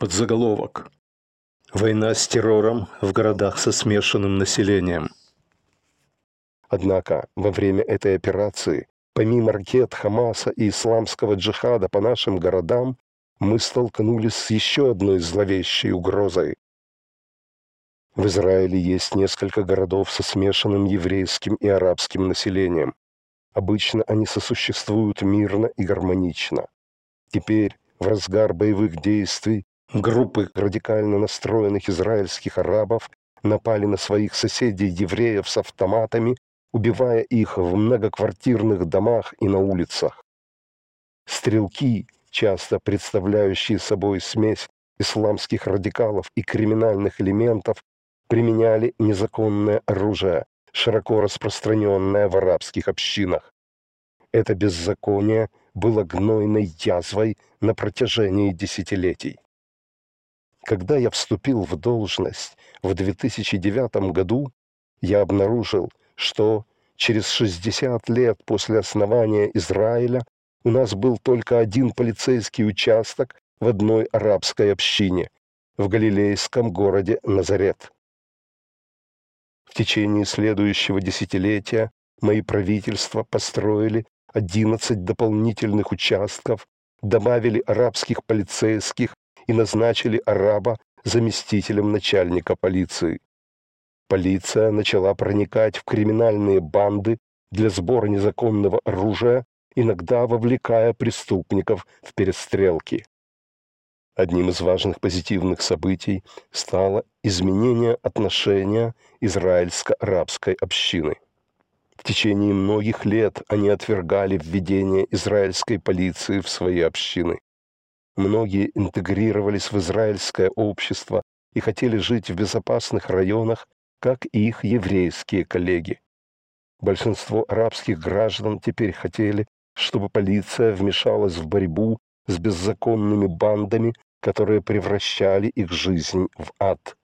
под заголовок Война с террором в городах со смешанным населением. Однако во время этой операции, помимо ракет Хамаса и исламского джихада по нашим городам, мы столкнулись с еще одной зловещей угрозой. В Израиле есть несколько городов со смешанным еврейским и арабским населением. Обычно они сосуществуют мирно и гармонично. Теперь, в разгар боевых действий, Группы радикально настроенных израильских арабов напали на своих соседей евреев с автоматами, убивая их в многоквартирных домах и на улицах. Стрелки, часто представляющие собой смесь исламских радикалов и криминальных элементов, применяли незаконное оружие, широко распространенное в арабских общинах. Это беззаконие было гнойной язвой на протяжении десятилетий. Когда я вступил в должность в 2009 году, я обнаружил, что через 60 лет после основания Израиля у нас был только один полицейский участок в одной арабской общине в галилейском городе Назарет. В течение следующего десятилетия мои правительства построили 11 дополнительных участков, добавили арабских полицейских и назначили араба заместителем начальника полиции. Полиция начала проникать в криминальные банды для сбора незаконного оружия, иногда вовлекая преступников в перестрелки. Одним из важных позитивных событий стало изменение отношения израильско-арабской общины. В течение многих лет они отвергали введение израильской полиции в свои общины. Многие интегрировались в израильское общество и хотели жить в безопасных районах, как и их еврейские коллеги. Большинство арабских граждан теперь хотели, чтобы полиция вмешалась в борьбу с беззаконными бандами, которые превращали их жизнь в ад.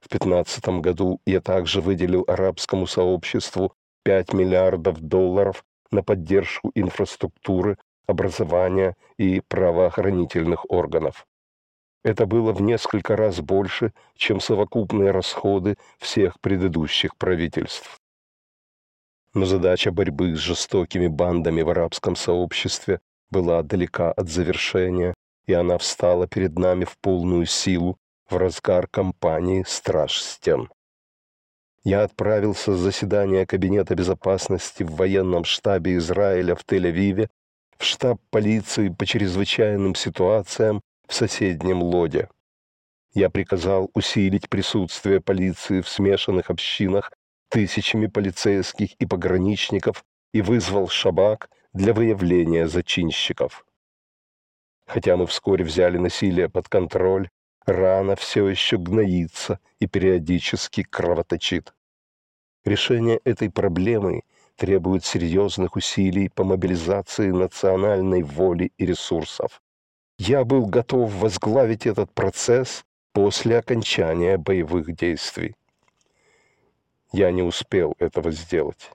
В 2015 году я также выделил арабскому сообществу 5 миллиардов долларов на поддержку инфраструктуры образования и правоохранительных органов. Это было в несколько раз больше, чем совокупные расходы всех предыдущих правительств. Но задача борьбы с жестокими бандами в арабском сообществе была далека от завершения, и она встала перед нами в полную силу в разгар кампании «Страж стен». Я отправился с заседания Кабинета безопасности в военном штабе Израиля в Тель-Авиве в штаб полиции по чрезвычайным ситуациям в соседнем лоде. Я приказал усилить присутствие полиции в смешанных общинах тысячами полицейских и пограничников и вызвал шабак для выявления зачинщиков. Хотя мы вскоре взяли насилие под контроль, рана все еще гноится и периодически кровоточит. Решение этой проблемы требует серьезных усилий по мобилизации национальной воли и ресурсов. Я был готов возглавить этот процесс после окончания боевых действий. Я не успел этого сделать.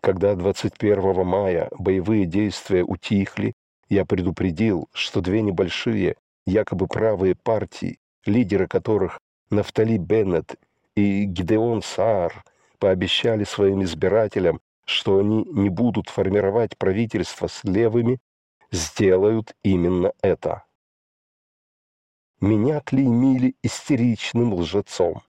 Когда 21 мая боевые действия утихли, я предупредил, что две небольшие, якобы правые партии, лидеры которых Нафтали Беннет и Гидеон Саар – пообещали своим избирателям, что они не будут формировать правительство с левыми, сделают именно это. Меня клеймили истеричным лжецом.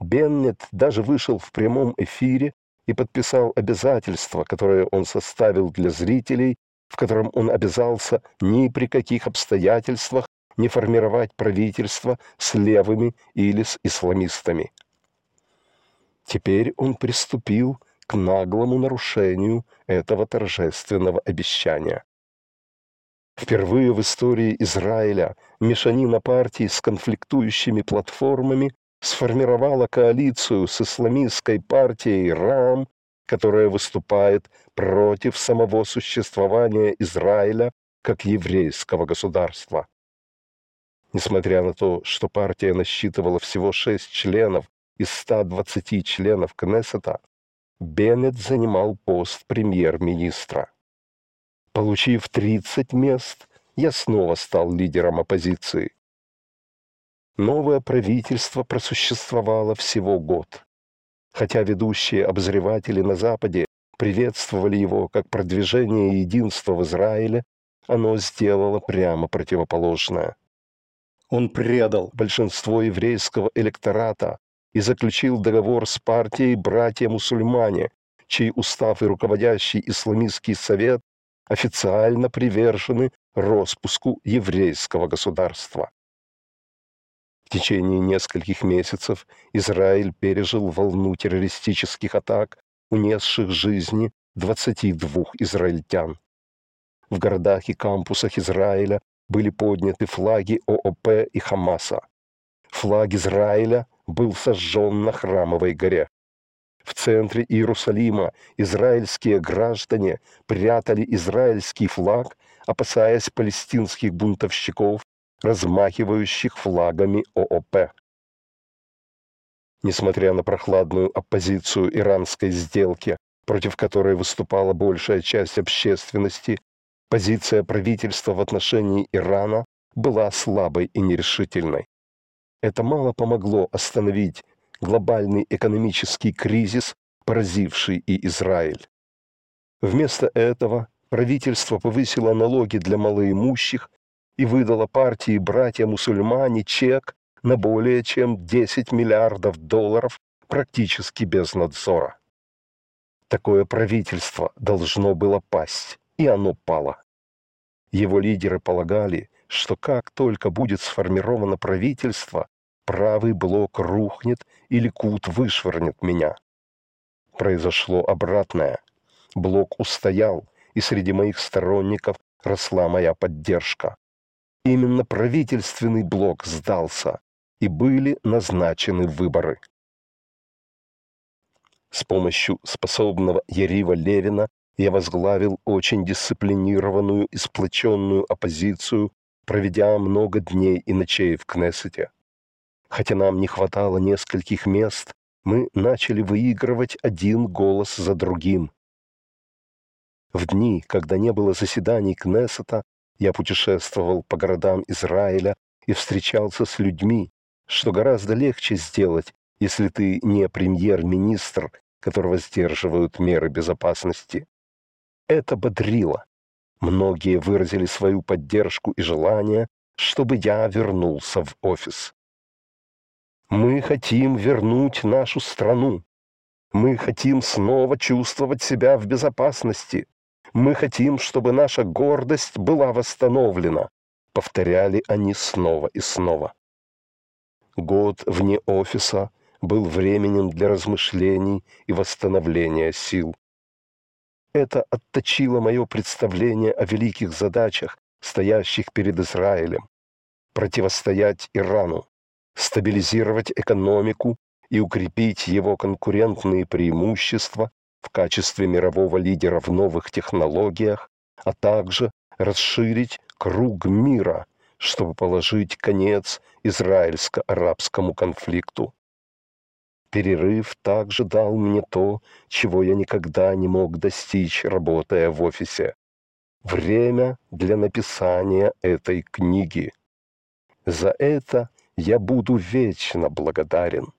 Беннет даже вышел в прямом эфире и подписал обязательство, которое он составил для зрителей, в котором он обязался ни при каких обстоятельствах не формировать правительство с левыми или с исламистами. Теперь он приступил к наглому нарушению этого торжественного обещания. Впервые в истории Израиля мешанина партий с конфликтующими платформами сформировала коалицию с исламистской партией РАМ, которая выступает против самого существования Израиля как еврейского государства. Несмотря на то, что партия насчитывала всего шесть членов из 120 членов Кнессета Беннет занимал пост премьер-министра. Получив 30 мест, я снова стал лидером оппозиции. Новое правительство просуществовало всего год. Хотя ведущие обозреватели на Западе приветствовали его как продвижение единства в Израиле, оно сделало прямо противоположное. Он предал большинство еврейского электората, и заключил договор с партией «Братья-мусульмане», чей устав и руководящий исламистский совет официально привержены распуску еврейского государства. В течение нескольких месяцев Израиль пережил волну террористических атак, унесших жизни 22 израильтян. В городах и кампусах Израиля были подняты флаги ООП и Хамаса. Флаг Израиля был сожжен на храмовой горе. В центре Иерусалима израильские граждане прятали израильский флаг, опасаясь палестинских бунтовщиков, размахивающих флагами ООП. Несмотря на прохладную оппозицию иранской сделки, против которой выступала большая часть общественности, позиция правительства в отношении Ирана была слабой и нерешительной. Это мало помогло остановить глобальный экономический кризис, поразивший и Израиль. Вместо этого правительство повысило налоги для малоимущих и выдало партии братья-мусульмане чек на более чем 10 миллиардов долларов практически без надзора. Такое правительство должно было пасть, и оно пало. Его лидеры полагали, что как только будет сформировано правительство, правый блок рухнет или кут вышвырнет меня. Произошло обратное. Блок устоял, и среди моих сторонников росла моя поддержка. Именно правительственный блок сдался, и были назначены выборы. С помощью способного Ярива Левина я возглавил очень дисциплинированную и сплоченную оппозицию, проведя много дней и ночей в Кнессете. Хотя нам не хватало нескольких мест, мы начали выигрывать один голос за другим. В дни, когда не было заседаний Кнессета, я путешествовал по городам Израиля и встречался с людьми, что гораздо легче сделать, если ты не премьер-министр, которого сдерживают меры безопасности. Это бодрило. Многие выразили свою поддержку и желание, чтобы я вернулся в офис. Мы хотим вернуть нашу страну. Мы хотим снова чувствовать себя в безопасности. Мы хотим, чтобы наша гордость была восстановлена. Повторяли они снова и снова. Год вне офиса был временем для размышлений и восстановления сил. Это отточило мое представление о великих задачах, стоящих перед Израилем. Противостоять Ирану, стабилизировать экономику и укрепить его конкурентные преимущества в качестве мирового лидера в новых технологиях, а также расширить круг мира, чтобы положить конец израильско-арабскому конфликту. Перерыв также дал мне то, чего я никогда не мог достичь, работая в офисе. Время для написания этой книги. За это я буду вечно благодарен.